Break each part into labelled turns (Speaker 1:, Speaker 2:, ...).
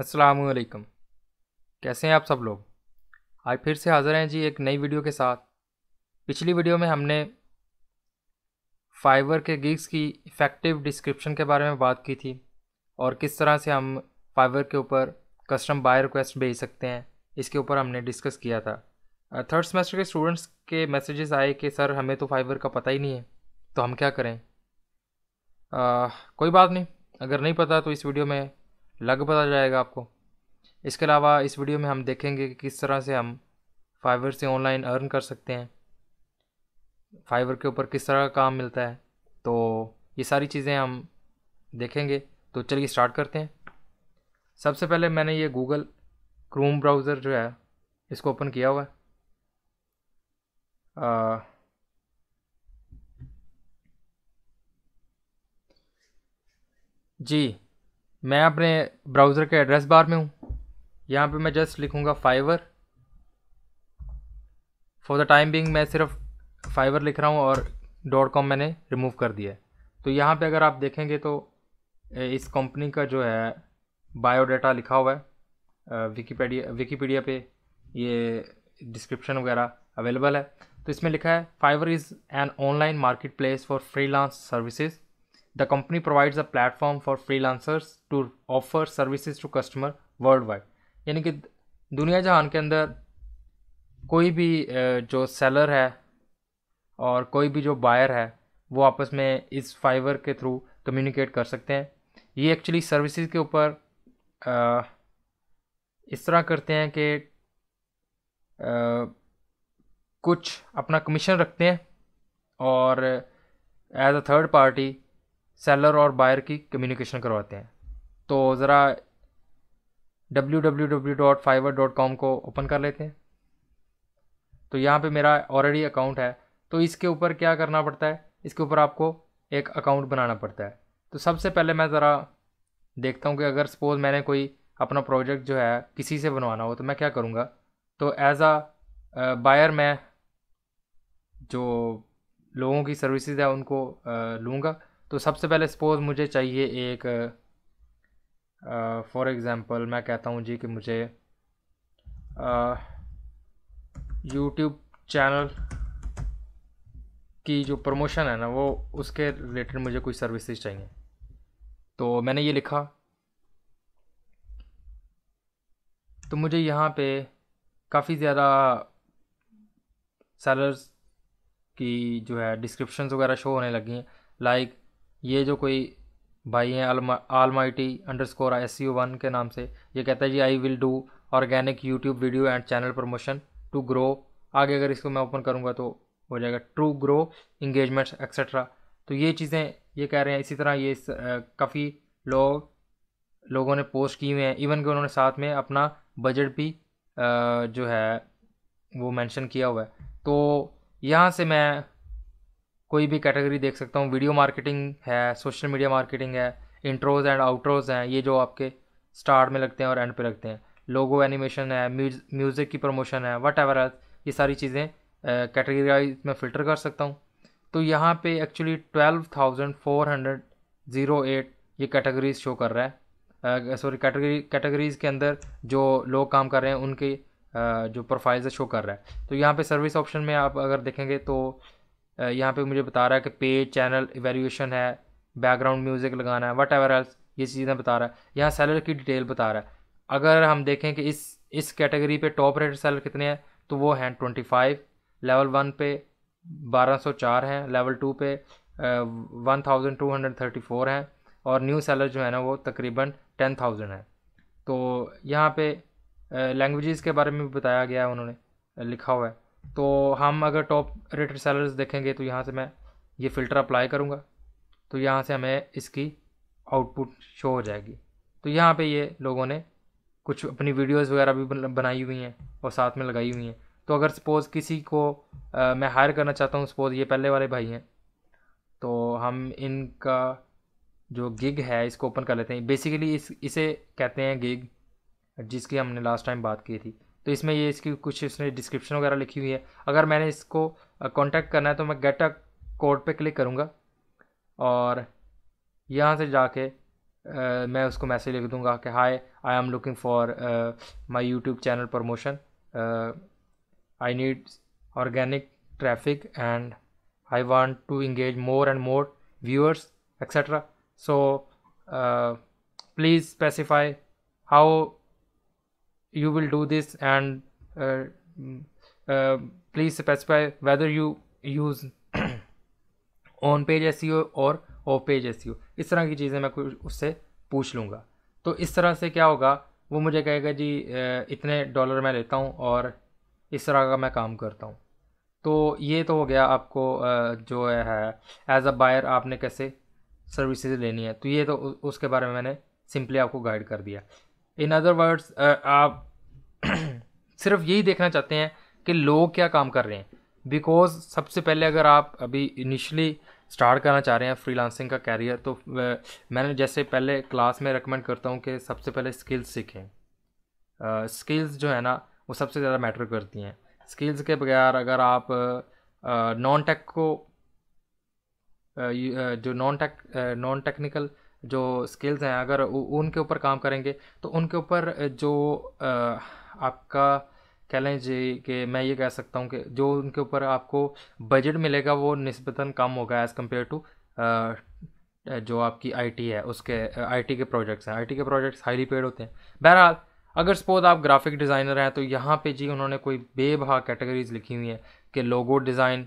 Speaker 1: असलकम कैसे हैं आप सब लोग आज फिर से हाज़िर हैं जी एक नई वीडियो के साथ पिछली वीडियो में हमने फ़ाइवर के गिग्स की इफ़ेक्टिव डिस्क्रिप्शन के बारे में बात की थी और किस तरह से हम फाइवर के ऊपर कस्टम बाय रिक्वेस्ट भेज सकते हैं इसके ऊपर हमने डिस्कस किया था थर्ड सेमेस्टर के स्टूडेंट्स के मैसेजेस आए कि सर हमें तो फाइवर का पता ही नहीं है तो हम क्या करें आ, कोई बात नहीं अगर नहीं पता तो इस वीडियो में लग पता जाएगा आपको इसके अलावा इस वीडियो में हम देखेंगे कि किस तरह से हम फाइवर से ऑनलाइन अर्न कर सकते हैं फाइवर के ऊपर किस तरह का काम मिलता है तो ये सारी चीज़ें हम देखेंगे तो चलिए स्टार्ट करते हैं सबसे पहले मैंने ये गूगल क्रोम ब्राउज़र जो है इसको ओपन किया हुआ है आ, जी मैं अपने ब्राउज़र के एड्रेस बार में हूँ यहाँ पे मैं जस्ट लिखूँगा Fiverr for the time being मैं सिर्फ फाइवर लिख रहा हूँ और डॉट कॉम मैंने रिमूव कर दिया है तो यहाँ पे अगर आप देखेंगे तो इस कंपनी का जो है बायोडाटा लिखा हुआ है विकीपीडिया विकीपीडिया पे ये डिस्क्रिप्शन वगैरह अवेलेबल है तो इसमें लिखा है Fiverr is an online market place for freelance services The company provides a platform for freelancers to offer services to customer world यानी कि दुनिया जहान के अंदर कोई भी जो सेलर है और कोई भी जो बायर है वो आपस में इस फाइबर के थ्रू कम्युनिकेट कर सकते हैं ये एक्चुअली सर्विसेज के ऊपर इस तरह करते हैं कि कुछ अपना कमीशन रखते हैं और as a third party seller और बायर की कम्युनिकेशन करवाते हैं तो ज़रा W W W dot Fiverr dot com को ओपन कर लेते हैं तो यहाँ पे मेरा ऑलरेडी अकाउंट है तो इसके ऊपर क्या करना पड़ता है इसके ऊपर आपको एक अकाउंट बनाना पड़ता है तो सबसे पहले मैं ज़रा देखता हूँ कि अगर सपोज़ मैंने कोई अपना प्रोजेक्ट जो है किसी से बनवाना हो तो मैं क्या करूँगा तो एज आ बायर मैं जो लोगों की सर्विसेज है उनको लूँगा तो सबसे पहले सपोज़ मुझे चाहिए एक फॉर uh, एग्ज़ाम्पल मैं कहता हूँ जी कि मुझे यूट्यूब uh, चैनल की जो प्रमोशन है ना वो उसके रिलेटेड मुझे कुछ सर्विसेज चाहिए तो मैंने ये लिखा तो मुझे यहाँ पे काफ़ी ज़्यादा सेलर्स की जो है डिस्क्रिप्शन वगैरह शो होने लगी हैं लाइक ये जो कोई भाई हैं almighty underscore S U one के नाम से ये कहता है जी I will do organic YouTube video and channel promotion to grow आगे अगर इसको मैं ओपन करूँगा तो हो जाएगा ट्रू ग्रो इंगेजमेंट्स एक्सेट्रा तो ये चीज़ें ये कह रहे हैं इसी तरह ये काफ़ी लोग लोगों ने पोस्ट किए हुए हैं इवन कि उन्होंने साथ में अपना बजट भी आ, जो है वो मेंशन किया हुआ है तो यहाँ से मैं कोई भी कैटेगरी देख सकता हूँ वीडियो मार्केटिंग है सोशल मीडिया मार्केटिंग है इंट्रोज एंड आउटरोज़ हैं ये जो आपके स्टार्ट में लगते हैं और एंड पे लगते हैं लोगो एनिमेशन है म्यूज़िक की प्रमोशन है वट एवर ये सारी चीज़ें कैटेगरीज में फ़िल्टर कर सकता हूँ तो यहाँ पे actually twelve thousand four hundred zero eight ये कैटेगरीज शो कर रहा है सॉरी कैटेगरी कैटेगरीज़ के अंदर जो लोग काम कर रहे हैं उनके uh, जो प्रोफाइल्स शो कर रहा है तो यहाँ पे सर्विस ऑप्शन में आप अगर देखेंगे तो यहाँ पे मुझे बता रहा है कि पेज चैनल एवेल्यूशन है बैकग्राउंड म्यूज़िक लगाना है वट एवर एल्स ये चीज़ें बता रहा है यहाँ सेलर की डिटेल बता रहा है अगर हम देखें कि इस इस कैटेगरी पे टॉप रेट सेलर कितने हैं तो वो हैं ट्वेंटी फाइव लेवल वन पे बारह सौ चार हैं लेवल टू पे one thousand two hundred thirty four हैं और न्यू सेलर जो है ना वो तकरीबन टेन थाउजेंड है तो यहाँ पर लैंग्वेज़ के बारे में भी बताया गया है उन्होंने लिखा हुआ है तो हम अगर टॉप रेटेड सेलर्स देखेंगे तो यहाँ से मैं ये फ़िल्टर अप्लाई करूँगा तो यहाँ से हमें इसकी आउटपुट शो हो जाएगी तो यहाँ पे ये लोगों ने कुछ अपनी वीडियोस वगैरह भी बनाई हुई हैं और साथ में लगाई हुई हैं तो अगर सपोज़ किसी को आ, मैं हायर करना चाहता हूँ सपोज़ ये पहले वाले भाई हैं तो हम इनका जो गिग है इसको ओपन कर लेते हैं बेसिकली इस इसे कहते हैं गिग जिसकी हमने लास्ट टाइम बात की थी तो इसमें ये इसकी कुछ इसने डिस्क्रिप्शन वगैरह लिखी हुई है अगर मैंने इसको कॉन्टैक्ट करना है तो मैं गेट अ कोड पर क्लिक करूँगा और यहाँ से जाके आ, मैं उसको मैसेज लिख दूँगा कि hi I am looking for my YouTube channel promotion I need organic traffic and I want to engage more and more viewers etcetera so please specify how you will do this and uh, mm, uh, please specify whether you use on page S और off page S इस तरह की चीज़ें मैं कुछ उससे पूछ लूँगा तो इस तरह से क्या होगा वो मुझे कहेगा जी इतने डॉलर मैं लेता हूँ और इस तरह का मैं काम करता हूँ तो ये तो हो गया आपको जो है एज अ बायर आपने कैसे सर्विसेज लेनी है तो ये तो उसके बारे में मैंने सिंपली आपको गाइड कर दिया इन अदर वर्ड्स आप सिर्फ यही देखना चाहते हैं कि लोग क्या काम कर रहे हैं बिकॉज सबसे पहले अगर आप अभी इनिशली स्टार्ट करना चाह रहे हैं फ्रीलांसिंग का कैरियर तो मैंने जैसे पहले क्लास में रिकमेंड करता हूँ कि सबसे पहले स्किल्स सीखें स्किल्स जो है ना वो सबसे ज़्यादा मैटर करती हैं स्किल्स के बगैर अगर आप नॉन टेक को जो नॉन टेक नॉन टेक्निकल जो स्किल्स हैं अगर उनके ऊपर काम करेंगे तो उनके ऊपर जो आपका कह लें जी कि मैं ये कह सकता हूँ कि जो उनके ऊपर आपको बजट मिलेगा वो नस्बता कम होगा एज़ कम्पेयर टू जो आपकी आईटी है उसके आईटी के प्रोजेक्ट्स हैं आईटी के प्रोजेक्ट्स हाईली पेड होते हैं बहरहाल अगर सपोज आप ग्राफिक डिज़ाइनर हैं तो यहाँ पे जी उन्होंने कोई बेबहा कैटेगरीज लिखी हुई हैं कि लोगो डिज़ाइन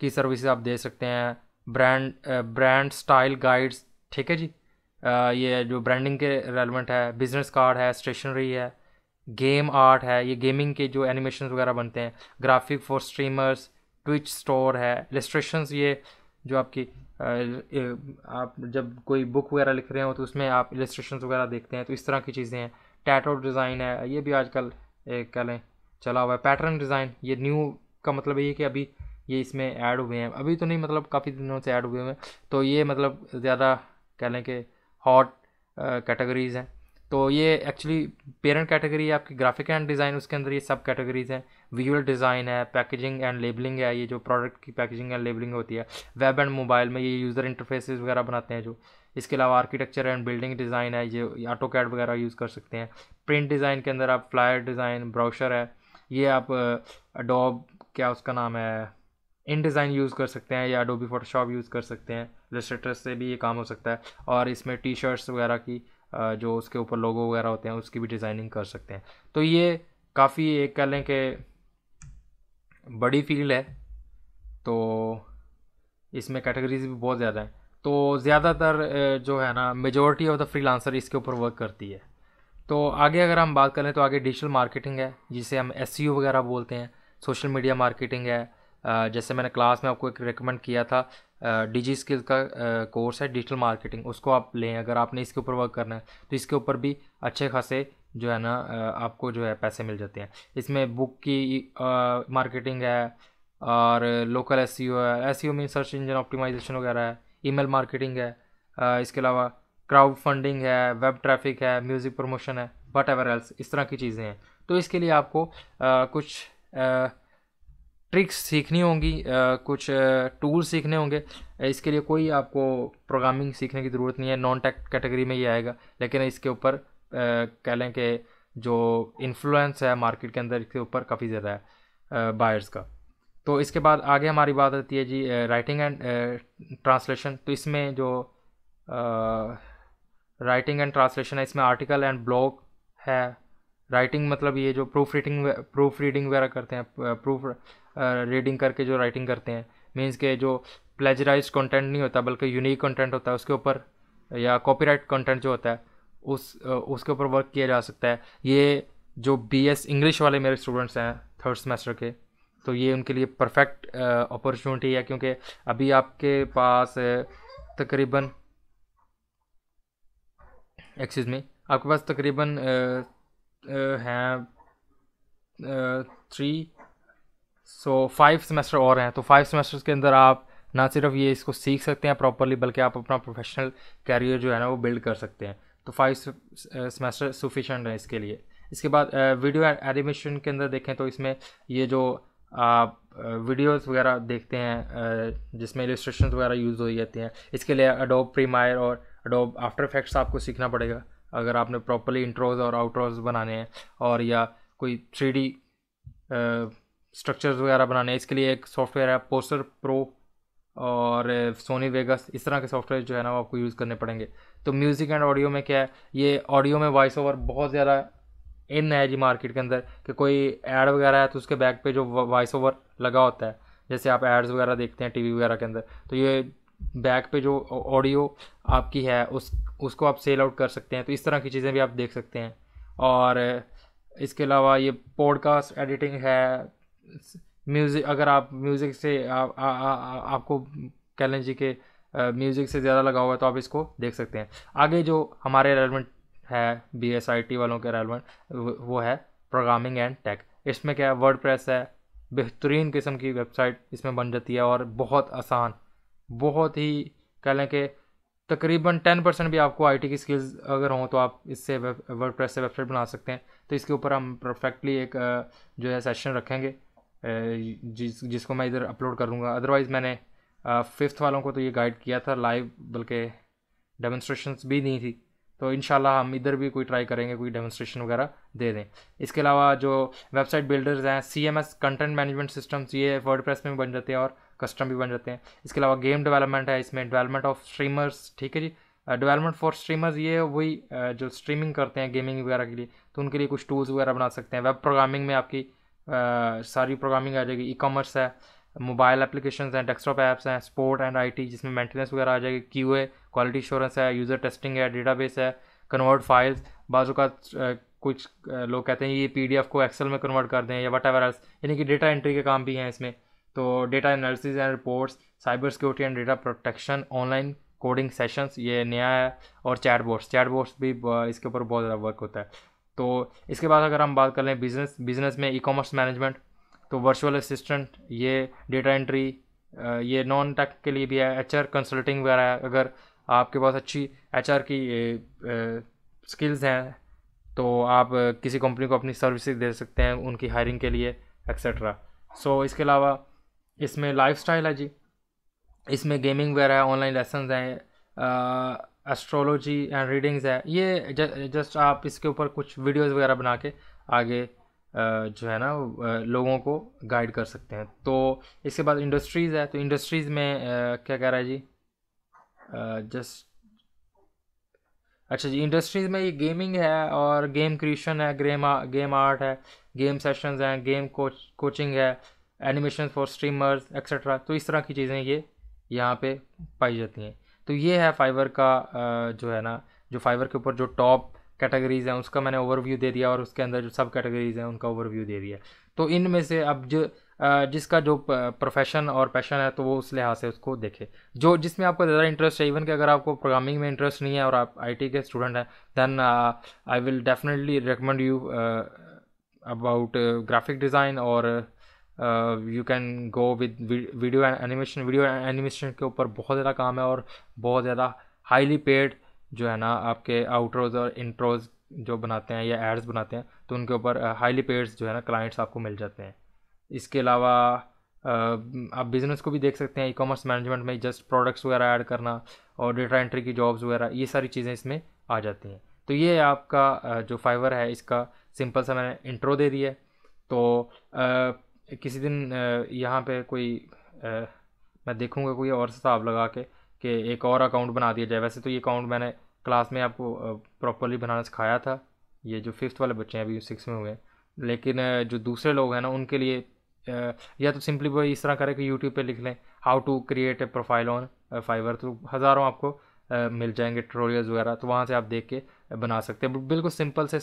Speaker 1: की सर्विसेज आप दे सकते हैं ब्रांड ब्रांड स्टाइल गाइड्स ठीक है जी आ, ये जो ब्रांडिंग के रेलिवेंट है बिजनेस कार्ड है स्टेशनरी है गेम आर्ट है ये गेमिंग के जो एनिमेशन वगैरह बनते हैं graphic for streamers Twitch store है इलेस्ट्रेशन ये जो आपकी आप जब कोई बुक वगैरह लिख रहे हो तो उसमें आप इलेस्ट्रेशन वगैरह देखते हैं तो इस तरह की चीज़ें हैं टैटो डिज़ाइन है ये भी आजकल कह लें चला हुआ है पैटर्न डिज़ाइन ये न्यू का मतलब ये कि अभी ये इसमें ऐड हुए हैं अभी तो नहीं मतलब काफ़ी दिनों से ऐड हुए हुए हैं तो ये मतलब ज़्यादा कह लें कि हॉट कैटेगरीज़ हैं तो ये एक्चुअली पेरेंट कैटेगरी है आपकी ग्राफिक एंड डिज़ाइन उसके अंदर ये सब कैटेगरीज हैं विजुअल डिज़ाइन है पैकेजिंग एंड लेबलिंग है ये जो प्रोडक्ट की पैकेजिंग एंड लेबलिंग होती है वेब एंड मोबाइल में ये यूज़र इंटरफेसेस वगैरह बनाते हैं जो इसके अलावा आर्किटेक्चर एंड बिल्डिंग डिज़ाइन है ये ऑटो कैड वगैरह यूज़ कर सकते हैं प्रिंट डिज़ाइन के अंदर आप फ्लायर डिज़ाइन ब्राउशर है ये आप अडोब uh, क्या उसका नाम है इन डिज़ाइन यूज़ कर सकते हैं या अडोबी फोटोशॉप यूज़ कर सकते हैं इलस्ट्रेटर्स से भी ये काम हो सकता है और इसमें टी शर्ट्स वगैरह की जो उसके ऊपर लोगो वगैरह होते हैं उसकी भी डिज़ाइनिंग कर सकते हैं तो ये काफ़ी एक कह लें कि बड़ी फील्ड है तो इसमें कैटेगरीज भी बहुत ज़्यादा हैं तो ज़्यादातर जो है ना मेजोरिटी ऑफ द फ्री इसके ऊपर वर्क करती है तो आगे अगर हम बात करें तो आगे डिजिटल मार्केटिंग है जिसे हम एस e वगैरह बोलते हैं सोशल मीडिया मार्केटिंग है जैसे मैंने क्लास में आपको एक रिकमेंड किया था डिजी स्किल का कोर्स है डिजिटल मार्केटिंग उसको आप लें अगर आपने इसके ऊपर वर्क करना है तो इसके ऊपर भी अच्छे खासे जो है ना आपको जो है पैसे मिल जाते हैं इसमें बुक की मार्केटिंग है और लोकल एस e है S C mean search engine optimization वगैरह है मेल मार्केटिंग है इसके अलावा क्राउड फंडिंग है वेब ट्रैफिक है म्यूज़िक प्रमोशन है वट एवर एल्स इस तरह की चीज़ें हैं तो इसके लिए आपको आ, कुछ आ, ट्रिक्स सीखनी होंगी कुछ टूल सीखने होंगे इसके लिए कोई आपको प्रोग्रामिंग सीखने की ज़रूरत नहीं है नॉन टेक कैटेगरी में ही आएगा लेकिन इसके ऊपर कह लें कि जो इन्फ्लुएंस है मार्केट के अंदर इसके ऊपर काफ़ी ज़्यादा है बायर्स का तो इसके बाद आगे हमारी बात आती है जी राइटिंग एंड ट्रांसलेशन तो इसमें जो राइटिंग एंड ट्रांसलेशन है इसमें आर्टिकल एंड ब्लॉग है राइटिंग मतलब ये जो प्रूफ रीडिंग प्रूफ रीडिंग वगैरह करते हैं प्रूफ रीडिंग करके जो राइटिंग करते हैं मीन्स के जो प्लेजराइज कंटेंट नहीं होता बल्कि यूनिक कंटेंट होता है उसके ऊपर या कॉपीराइट कंटेंट जो होता है उस उसके ऊपर वर्क किया जा सकता है ये जो बी एस इंग्लिश वाले मेरे स्टूडेंट्स हैं थर्ड सेमेस्टर के तो ये उनके लिए परफेक्ट अपॉर्चुनिटी uh, है क्योंकि अभी आपके पास uh, तकरीबन एक्सक्यूज मी आपके पास तकरीबन uh, हैं थ्री सो फाइव सेमेस्टर और हैं तो फाइव सेमेस्टर के अंदर आप ना सिर्फ ये इसको सीख सकते हैं प्रॉपरली बल्कि आप अपना प्रोफेशनल कैरियर जो है ना वो बिल्ड कर सकते हैं तो फाइव सेमेस्टर सफिशेंट है इसके लिए इसके बाद वीडियो eh, एनिमेशन के अंदर देखें तो इसमें ये जो आप वीडियोस eh, वगैरह देखते हैं eh, जिसमें इलिस्ट्रेशन वगैरह यूज़ हो जाती हैं इसके लिए अडोब प्रीमायर और अडोब आफ्टर इफेक्ट्स आपको सीखना पड़ेगा अगर आपने प्रॉपरली इंट्रोज और आउटरोज बनाने हैं और या कोई थ्री स्ट्रक्चर्स वगैरह बनाने इसके लिए एक सॉफ्टवेयर है पोस्टर प्रो और सोनी वेगस इस तरह के सॉफ्टवेयर जो है ना वो आपको यूज़ करने पड़ेंगे तो म्यूज़िक एंड ऑडियो में क्या है ये ऑडियो में वॉइस ओवर बहुत ज़्यादा इन है जी मार्केट के अंदर कि कोई ऐड वगैरह है तो उसके बैक पे जो वॉइस ओवर लगा होता है जैसे आप एड्स वगैरह देखते हैं टीवी वगैरह के अंदर तो ये बैक पे जो ऑडियो आपकी है उस उसको आप सेल आउट कर सकते हैं तो इस तरह की चीज़ें भी आप देख सकते हैं और इसके अलावा ये पॉडकास्ट एडिटिंग है म्यूज़िक अगर आप म्यूज़िक से आ, आ, आ, आ, आपको कह लें जी के म्यूज़िक से ज़्यादा लगा हुआ है तो आप इसको देख सकते हैं आगे जो हमारे रेलवेंट है बी एस आई टी वालों के रेलवेंट वो है प्रोग्रामिंग एंड टेक इसमें क्या है वर्ड प्रेस है बेहतरीन किस्म की वेबसाइट इसमें बन जाती है और बहुत आसान बहुत ही कह लें कि तकरीबन टेन परसेंट भी आपको आईटी की स्किल्स अगर हों तो आप इससे वर्ड प्रेस से वेबसाइट बना सकते हैं तो इसके ऊपर हम परफेक्टली एक जो है सेशन रखेंगे जिस जिसको मैं इधर अपलोड कर अदरवाइज़ मैंने फिफ्थ वालों को तो ये गाइड किया था लाइव बल्कि डेमोन्स्ट्रेशंस भी नहीं थी तो इन हम इधर भी कोई ट्राई करेंगे कोई डेमोन्स्ट्रेशन वगैरह दे दें इसके अलावा जो वेबसाइट बिल्डर्स हैं C M S content management systems ये वर्ड प्रेस में भी बन जाते हैं और कस्टम भी बन जाते हैं इसके अलावा गेम डेवलपमेंट है इसमें डेवलपमेंट ऑफ स्ट्रीमर्स ठीक है जी डेवलपमेंट फॉर स्ट्रीमर्स ये वही जो स्ट्रीमिंग करते हैं गेमिंग वगैरह के लिए तो उनके लिए कुछ टूल्स वगैरह बना सकते हैं वेब प्रोग्रामिंग में आपकी सारी प्रोग्रामिंग आ जाएगी ई कॉमर्स है मोबाइल एप्लीकेशन हैं डेस्कटॉप ऐप्स हैं स्पोर्ट एंड आईटी जिसमें मेंटेनेंस वगैरह आ जाएगी क्यू ए क्वालिटी इश्योरेंस है यूज़र टेस्टिंग है डेटाबेस है कन्वर्ट फाइल्स बाजू का कुछ लोग कहते हैं ये पीडीएफ को एक्सेल में कन्वर्ट कर दें या वट एवर एल्स यानी कि डेटा एंट्री के काम भी हैं इसमें तो data analysis and reports cyber security and data protection online coding sessions ये नया है और चैट बोर्ड्स चैट बोर्ड्स भी इसके ऊपर बहुत ज़्यादा वर्क होता है तो इसके बाद अगर हम बात कर लें बिजनेस बिजनेस में ई कॉमर्स मैनेजमेंट तो वर्चुअल असिस्टेंट ये डेटा एंट्री ये नॉन टेक के लिए भी है एच आर कंसल्टिंग वगैरह अगर आपके पास अच्छी एच आर की स्किल्स हैं तो आप किसी कंपनी को अपनी सर्विसेज दे सकते हैं उनकी हायरिंग के लिए एक्सेट्रा सो so, इसके अलावा इसमें लाइफ है जी इसमें गेमिंग वगैरह है ऑनलाइन लेसन हैं एस्ट्रोलॉजी एंड रीडिंग्स है ये जस्ट आप इसके ऊपर कुछ वीडियोस वगैरह बना के आगे जो है ना लोगों को गाइड कर सकते हैं तो इसके बाद इंडस्ट्रीज़ है तो इंडस्ट्रीज़ में क्या कह रहा है जी जस्ट अच्छा जी इंडस्ट्रीज़ में ये गेमिंग है और गेम क्रिएशन है गेम गेम आर्ट है गेम सेशंस हैं गेम कोच कोचिंग है एनिमेशन फॉर स्ट्रीमर्स एक्सेट्रा तो इस तरह की चीज़ें ये यहाँ पे पाई जाती हैं तो ये है फाइवर का जो है ना जो फाइवर के ऊपर जो टॉप कैटेगरीज हैं उसका मैंने ओवरव्यू दे दिया और उसके अंदर जो सब कैटेगरीज हैं उनका ओवरव्यू दे दिया तो इनमें से अब जो जिसका जो प्रोफेशन और पैशन है तो वो उस लिहाज से उसको देखे जो जिसमें आपको ज़्यादा इंटरेस्ट है इवन कि अगर आपको प्रोग्रामिंग में इंटरेस्ट नहीं है और आप आई के स्टूडेंट हैं then I will definitely recommend you about graphic design और you can go with video animation video animation के ऊपर बहुत ज़्यादा काम है और बहुत ज़्यादा हाईली पेड जो है ना आपके आउटरोज और इंट्रोज जो बनाते हैं या एड्स बनाते हैं तो उनके ऊपर हाईली पेड जो है ना क्लाइंट्स आपको मिल जाते हैं इसके अलावा आप बिज़नेस को भी देख सकते हैं ई कॉमर्स मैनेजमेंट में जस्ट प्रोडक्ट्स वगैरह ऐड करना और डेटा एंट्री की जॉब्स वगैरह ये सारी चीज़ें इसमें आ जाती हैं तो ये आपका जो फाइवर है इसका सिंपल सा मैंने इंट्रो दे दिया तो किसी दिन यहाँ पे कोई मैं देखूँगा कोई और हिसाब लगा के कि एक और अकाउंट बना दिया जाए वैसे तो ये अकाउंट मैंने क्लास में आपको प्रॉपरली बनाना सिखाया था ये जो फिफ्थ वाले बच्चे हैं अभी सिक्स में हुए हैं लेकिन जो दूसरे लोग हैं ना उनके लिए या तो सिंपली वो इस तरह करें कि यूट्यूब पे लिख लें how to create a profile on Fiverr तो हज़ारों आपको मिल जाएंगे ट्रोलियर्स वगैरह तो वहाँ से आप देख के बना सकते हैं बिल्कुल सिंपल से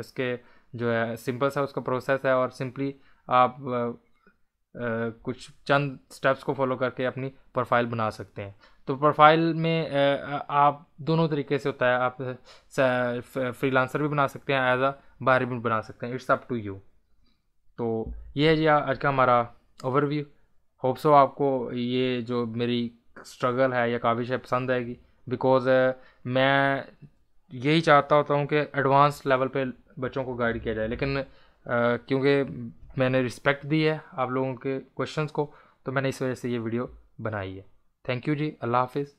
Speaker 1: इसके जो है सिंपल सा उसका प्रोसेस है और सिंपली आप आ, कुछ चंद स्टेप्स को फॉलो करके अपनी प्रोफाइल बना सकते हैं तो प्रोफाइल में आप दोनों तरीके से होता है आप फ्रीलांसर भी बना सकते हैं एज अ बाहर भी बना सकते हैं इट्स अप टू यू तो ये है जी आज का हमारा ओवरव्यू होप सो आपको ये जो मेरी स्ट्रगल है या काविश है पसंद आएगी बिकॉज मैं यही चाहता होता हूँ कि एडवांस लेवल पे बच्चों को गाइड किया जाए लेकिन क्योंकि मैंने रिस्पेक्ट दी है आप लोगों के क्वेश्चंस को तो मैंने इस वजह से ये वीडियो बनाई है थैंक यू जी अल्लाह हाफिज़